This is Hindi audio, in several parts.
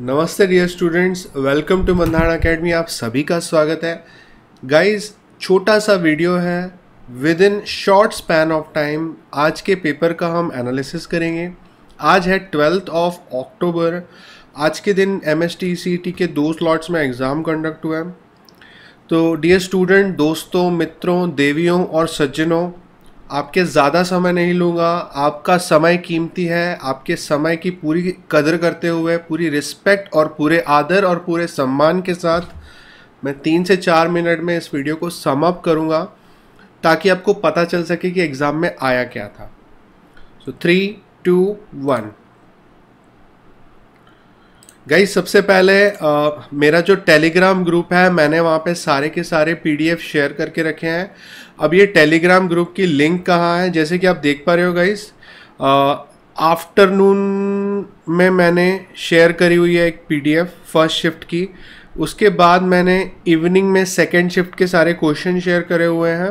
नमस्ते dear students welcome to Mandhan academy आप सभी का स्वागत है गाइस छोटा सा वीडियो है within short span of time आज के पेपर का हम एनालिसिस करेंगे आज है ट्वेल्थ ऑफ अक्टूबर आज के दिन एम एस e के दो स्लॉट्स में एग्ज़ाम कंडक्ट हुआ है तो डियर स्टूडेंट दोस्तों मित्रों देवियों और सज्जनों आपके ज़्यादा समय नहीं लूँगा आपका समय कीमती है आपके समय की पूरी कदर करते हुए पूरी रिस्पेक्ट और पूरे आदर और पूरे सम्मान के साथ मैं तीन से चार मिनट में इस वीडियो को समअप करूँगा ताकि आपको पता चल सके कि एग्ज़ाम में आया क्या था सो थ्री टू वन गई सबसे पहले आ, मेरा जो टेलीग्राम ग्रुप है मैंने वहाँ पे सारे के सारे पीडीएफ शेयर करके रखे हैं अब ये टेलीग्राम ग्रुप की लिंक कहाँ है जैसे कि आप देख पा रहे हो गाइस आफ्टरनून में मैंने शेयर करी हुई है एक पीडीएफ फर्स्ट शिफ्ट की उसके बाद मैंने इवनिंग में सेकेंड शिफ्ट के सारे क्वेश्चन शेयर करे हुए हैं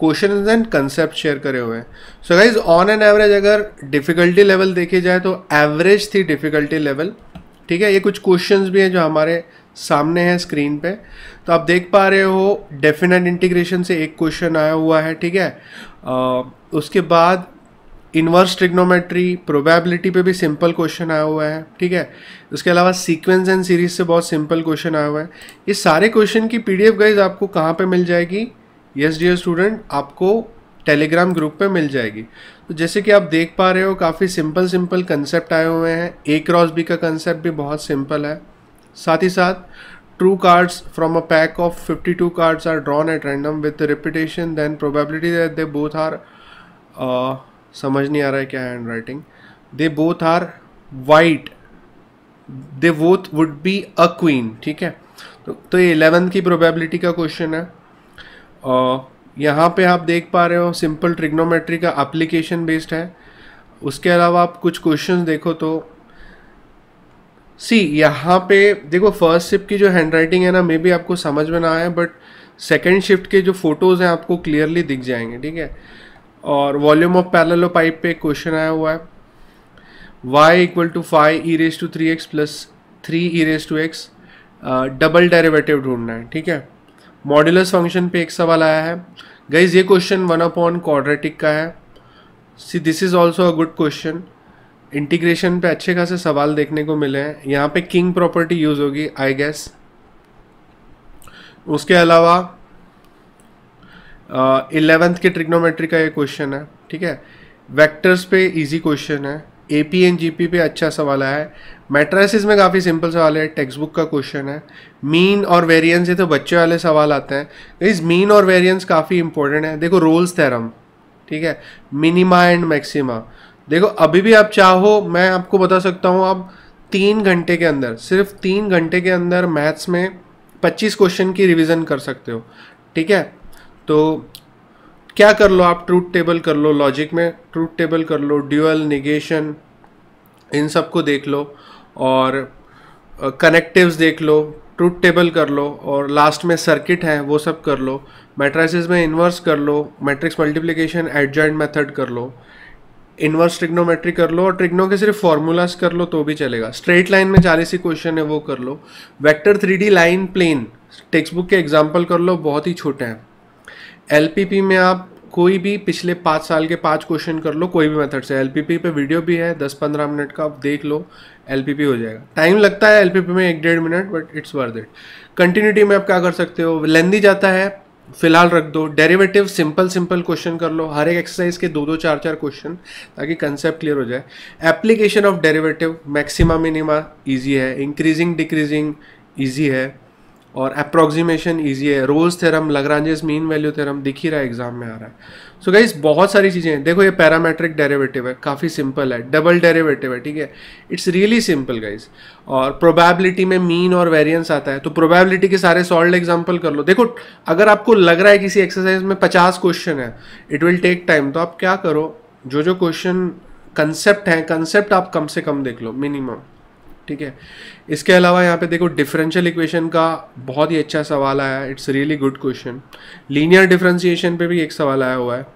क्वेश्चन एंड कंसेप्ट शेयर करे हुए हैं so guys on an average अगर डिफ़िकल्टी लेवल देखी जाए तो एवरेज थी डिफ़िकल्टी लेवल ठीक है ये कुछ क्वेश्चंस भी हैं जो हमारे सामने हैं स्क्रीन पे तो आप देख पा रहे हो डेफिनेट इंटीग्रेशन से एक क्वेश्चन आया हुआ है ठीक है आ, उसके बाद इन्वर्स ट्रिग्नोमेट्री प्रोबेबिलिटी पे भी सिंपल क्वेश्चन आया हुआ है ठीक है उसके अलावा सीक्वेंस एंड सीरीज से बहुत सिंपल क्वेश्चन आया हुआ है ये सारे क्वेश्चन की पीडीएफ गाइज आपको कहाँ पे मिल जाएगी यस डी स्टूडेंट आपको टेलीग्राम ग्रुप पे मिल जाएगी तो जैसे कि आप देख पा रहे हो काफ़ी सिंपल सिंपल कंसेप्ट आए हुए हैं ए क्रॉस बी का कंसेप्ट भी बहुत सिंपल है साथ ही साथ two cards from a pack of 52 cards are drawn at random with repetition then probability that they both are समझ नहीं आ रहा है क्या hand writing they both are white they both would be a queen ठीक है तो, तो ये इलेवेंथ की प्रोबेबिलिटी का क्वेश्चन है uh, यहाँ पे आप देख पा रहे हो सिंपल ट्रिग्नोमेट्री का एप्लीकेशन बेस्ड है उसके अलावा आप कुछ क्वेश्चन देखो तो सी यहाँ पे देखो फर्स्ट शिफ्ट की जो हैंड राइटिंग है ना मे बी आपको समझ में ना आए बट सेकेंड शिफ्ट के जो फोटोज़ हैं आपको क्लियरली दिख जाएंगे ठीक है और वॉल्यूम ऑफ पैरलो पाइप पे क्वेश्चन आया हुआ है Y equal to five E raise to three X plus three E raise to X double derivative ढूंढना है ठीक है मॉड्यूलस फंक्शन पे एक सवाल आया है गाइज ये क्वेश्चन वन अपॉन क्वाड्रेटिक का है see this is also a good question integration पे अच्छे खासे सवाल देखने को मिले हैं यहाँ पे किंग प्रॉपर्टी यूज़ होगी आई गेस उसके अलावा इलेवेंथ uh, के ट्रिग्नोमेट्री का ये क्वेश्चन है ठीक है वेक्टर्स पे इजी क्वेश्चन है A P and G P पे अच्छा सवाल आया है मेट्रासिस में काफ़ी सिंपल सवाल है टेक्स्ट बुक का क्वेश्चन है मीन और वेरिएंस ये तो बच्चे वाले सवाल आते हैं इस मीन और वेरिएंस काफ़ी इंपॉर्टेंट है देखो रोल्स थेरम ठीक है मिनिमा एंड मैक्सिमा देखो अभी भी आप चाहो मैं आपको बता सकता हूँ आप तीन घंटे के अंदर सिर्फ तीन घंटे के अंदर मैथ्स में पच्चीस क्वेश्चन की रिविज़न कर सकते हो ठीक है तो क्या कर लो आप ट्रूथ टेबल कर लो लॉजिक में ट्रूथ टेबल कर लो ड्यूअल निगेशन इन सब को देख लो और कनेक्टिव्स uh, देख लो ट्रूथ टेबल कर लो और लास्ट में सर्किट है वो सब कर लो मैट्राइसिस में इन्वर्स कर लो मैट्रिक्स मल्टीप्लिकेशन एडजॉइंट मेथड कर लो इन्वर्स ट्रिग्नोमेट्री कर लो और ट्रिग्नो के सिर्फ फॉर्मूलाज कर लो तो भी चलेगा स्ट्रेट लाइन में चालीस ही क्वेश्चन है वो कर लो vector three line plane text book के एग्जाम्पल कर लो बहुत ही छोटे हैं एल में आप कोई भी पिछले पाँच साल के पाँच क्वेश्चन कर लो कोई भी मेथड से एल पी पे वीडियो भी है दस पंद्रह मिनट का आप देख लो एल हो जाएगा टाइम लगता है एल में एक डेढ़ minute but it's worth it continuity में आप क्या कर सकते हो लेंदी जाता है फिलहाल रख दो डेरिवेटिव सिंपल सिंपल क्वेश्चन कर लो हर एक एक्सरसाइज के दो दो चार चार क्वेश्चन ताकि कंसेप्ट क्लियर हो जाए application of derivative maxima minima easy है इंक्रीजिंग डिक्रीजिंग ईजी है और अप्रोक्सीमेशन ईजी है Rolle's theorem Lagrange's mean value theorem दिख ही रहा है एग्जाम में आ रहा है सो so बहुत सारी चीज़ें हैं देखो ये पैरामेट्रिक डेरिवेटिव है काफ़ी सिंपल है डबल डेरिवेटिव है ठीक है इट्स रियली सिंपल गाइज और प्रोबेबिलिटी में मीन और वेरियंस आता है तो प्रोबेबिलिटी के सारे सॉल्ड एग्जाम्पल कर लो देखो अगर आपको लग रहा है किसी एक्सरसाइज में पचास क्वेश्चन है इट विल टेक टाइम तो आप क्या करो जो जो क्वेश्चन कंसेप्ट हैं कंसेप्ट आप कम से कम देख लो मिनिमम ठीक है इसके अलावा यहाँ पे देखो डिफरेंशियल इक्वेशन का बहुत ही अच्छा सवाल आया है it's really good question linear differentiation पे भी एक सवाल आया हुआ है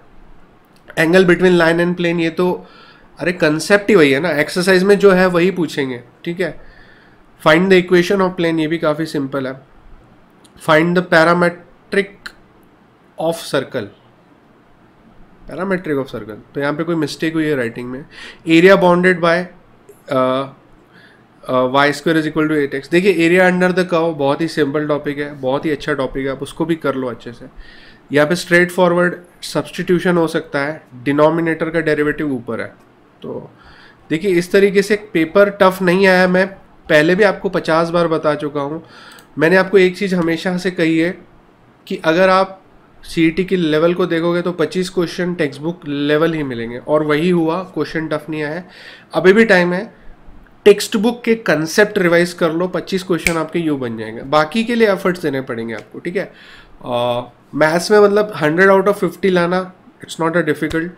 angle between line and plane ये तो अरे कंसेप्ट ही वही है ना एक्सरसाइज में जो है वही पूछेंगे ठीक है find the equation of plane ये भी काफ़ी सिंपल है find the parametric of circle parametric of circle तो यहाँ पे कोई मिस्टेक हुई है राइटिंग में area bounded by Y square is equal to eight X देखिए एरिया अंडर द कव बहुत ही सिंपल टॉपिक है बहुत ही अच्छा टॉपिक है आप उसको भी कर लो अच्छे से यहाँ पे स्ट्रेट फॉरवर्ड सब्सटीट्यूशन हो सकता है डिनोमिनेटर का डेरिवेटिव ऊपर है तो देखिए इस तरीके से पेपर टफ नहीं आया मैं पहले भी आपको पचास बार बता चुका हूँ मैंने आपको एक चीज़ हमेशा से कही है कि अगर आप सी के लेवल को देखोगे तो 25 क्वेश्चन टेक्स्ट बुक लेवल ही मिलेंगे और वही हुआ क्वेश्चन टफ नहीं आया अभी भी टाइम है टेक्स्ट बुक के कंसेप्ट रिवाइज कर लो 25 क्वेश्चन आपके यू बन जाएंगे बाकी के लिए एफर्ट्स देने पड़ेंगे आपको ठीक है मैथ्स में मतलब 100 आउट ऑफ 50 लाना इट्स नॉट अ डिफ़िकल्ट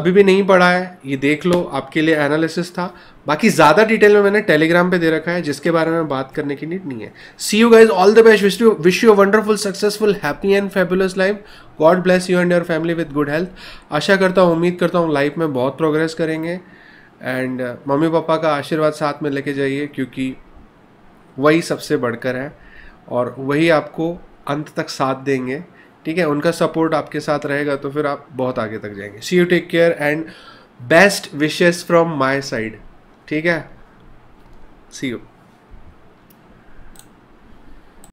अभी भी नहीं पढ़ा है ये देख लो आपके लिए एनालिसिस था बाकी ज़्यादा डिटेल में मैंने टेलीग्राम पे दे रखा है जिसके बारे में बात करने की नीड नहीं है see you guys all the best wish you wish you wonderful successful happy and fabulous life God bless you and your family with good health आशा करता हूँ उम्मीद करता हूँ लाइफ में बहुत प्रोग्रेस करेंगे एंड uh, मम्मी पापा का आशीर्वाद साथ में लेके जाइए क्योंकि वही सबसे बढ़कर है और वही आपको अंत तक साथ देंगे ठीक है उनका सपोर्ट आपके साथ रहेगा तो फिर आप बहुत आगे तक जाएंगे see you take care and best wishes from my side ठीक है सी यू